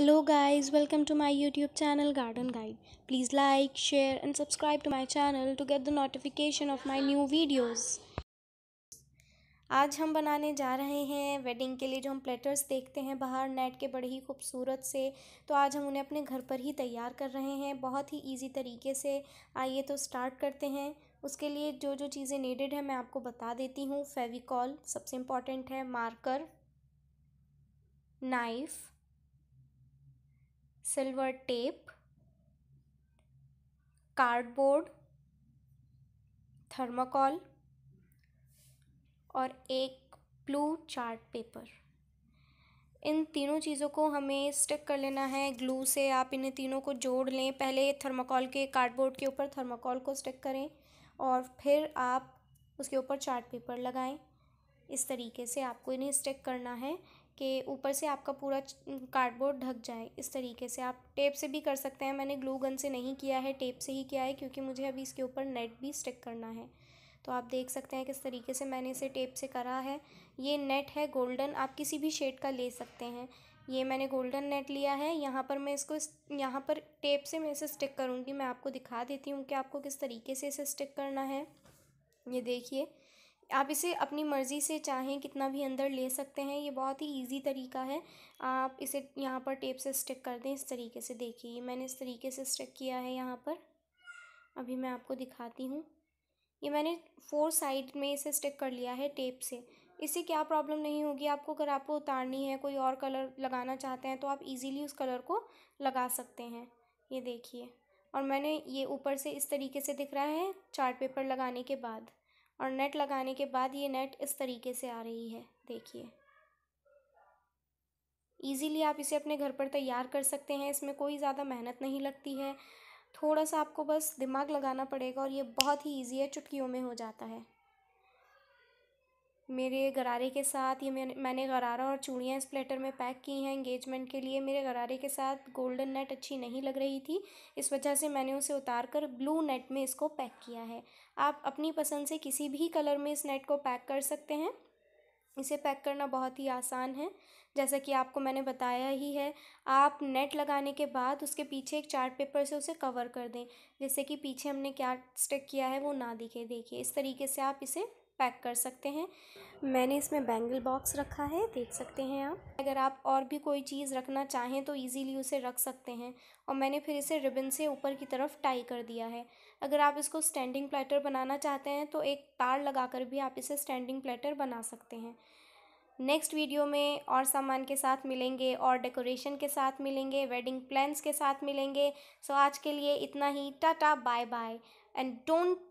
hello guys welcome to my YouTube channel garden guide please like share and subscribe to my channel to get the notification of my new videos आज हम बनाने जा रहे हैं wedding के लिए जो हम प्लेटर्स देखते हैं बाहर नेट के बड़े ही खूबसूरत से तो आज हम उन्हें अपने घर पर ही तैयार कर रहे हैं बहुत ही ईजी तरीके से आइए तो स्टार्ट करते हैं उसके लिए जो जो चीज़ें नीडेड है मैं आपको बता देती हूँ फेविकॉल सबसे इम्पॉर्टेंट है marker knife silver tape, cardboard, thermocol और एक ब्लू चार्ट पेपर इन तीनों चीज़ों को हमें स्टिक कर लेना है ग्लू से आप इन तीनों को जोड़ लें पहले थर्माकोल के कार्डबोर्ड के ऊपर थर्माकोल को स्टिक करें और फिर आप उसके ऊपर चार्ट पेपर लगाएं इस तरीके से आपको इन्हें स्टिक करना है के ऊपर से आपका पूरा कार्डबोर्ड ढक जाए इस तरीके से आप टेप से भी कर सकते हैं मैंने ग्लू गन से नहीं किया है टेप से ही किया है क्योंकि मुझे अभी इसके ऊपर नेट भी स्टिक करना है तो आप देख सकते हैं किस तरीके से मैंने इसे टेप से करा है ये नेट है गोल्डन आप किसी भी शेड का ले सकते हैं ये मैंने गोल्डन नेट लिया है यहाँ पर मैं इसको इस, यहाँ पर टेप से मैं इसे स्टिक करूँगी मैं आपको दिखा देती हूँ कि आपको किस तरीके से इसे स्टिक करना है ये देखिए आप इसे अपनी मर्ज़ी से चाहें कितना भी अंदर ले सकते हैं ये बहुत ही ईजी तरीका है आप इसे यहाँ पर टेप से स्टिक कर दें इस तरीके से देखिए मैंने इस तरीके से स्टिक किया है यहाँ पर अभी मैं आपको दिखाती हूँ ये मैंने फोर साइड में इसे स्टिक कर लिया है टेप से इससे क्या प्रॉब्लम नहीं होगी आपको अगर आपको उतारनी है कोई और कलर लगाना चाहते हैं तो आप इजीली उस कलर को लगा सकते हैं ये देखिए और मैंने ये ऊपर से इस तरीके से दिख रहा है चार्ट पेपर लगाने के बाद और नेट लगाने के बाद ये नेट इस तरीके से आ रही है देखिए ईज़िली आप इसे अपने घर पर तैयार कर सकते हैं इसमें कोई ज़्यादा मेहनत नहीं लगती है थोड़ा सा आपको बस दिमाग लगाना पड़ेगा और ये बहुत ही ईजी है चुटकियों में हो जाता है मेरे गरारे के साथ ये मैंने मैंने गरारा और चूड़ियाँ इस प्लेटर में पैक की हैं इंगेजमेंट के लिए मेरे गरारे के साथ गोल्डन नेट अच्छी नहीं लग रही थी इस वजह से मैंने उसे उतार कर ब्लू नेट में इसको पैक किया है आप अपनी पसंद से किसी भी कलर में इस नेट को पैक कर सकते हैं इसे पैक करना बहुत ही आसान है जैसा कि आपको मैंने बताया ही है आप नेट लगाने के बाद उसके पीछे एक चार्ट पेपर से उसे कवर कर दें जैसे कि पीछे हमने क्या स्टिक किया है वो ना दिखे देखिए इस तरीके से आप इसे पैक कर सकते हैं मैंने इसमें बैंगल बॉक्स रखा है देख सकते हैं आप अगर आप और भी कोई चीज़ रखना चाहें तो इजीली उसे रख सकते हैं और मैंने फिर इसे रिबन से ऊपर की तरफ टाई कर दिया है अगर आप इसको स्टैंडिंग प्लेटर बनाना चाहते हैं तो एक तार लगाकर भी आप इसे स्टैंडिंग प्लेटर बना सकते हैं नेक्स्ट वीडियो में और सामान के साथ मिलेंगे और डेकोरेशन के साथ मिलेंगे वेडिंग प्लान्स के साथ मिलेंगे सो आज के लिए इतना ही tata bye bye and don't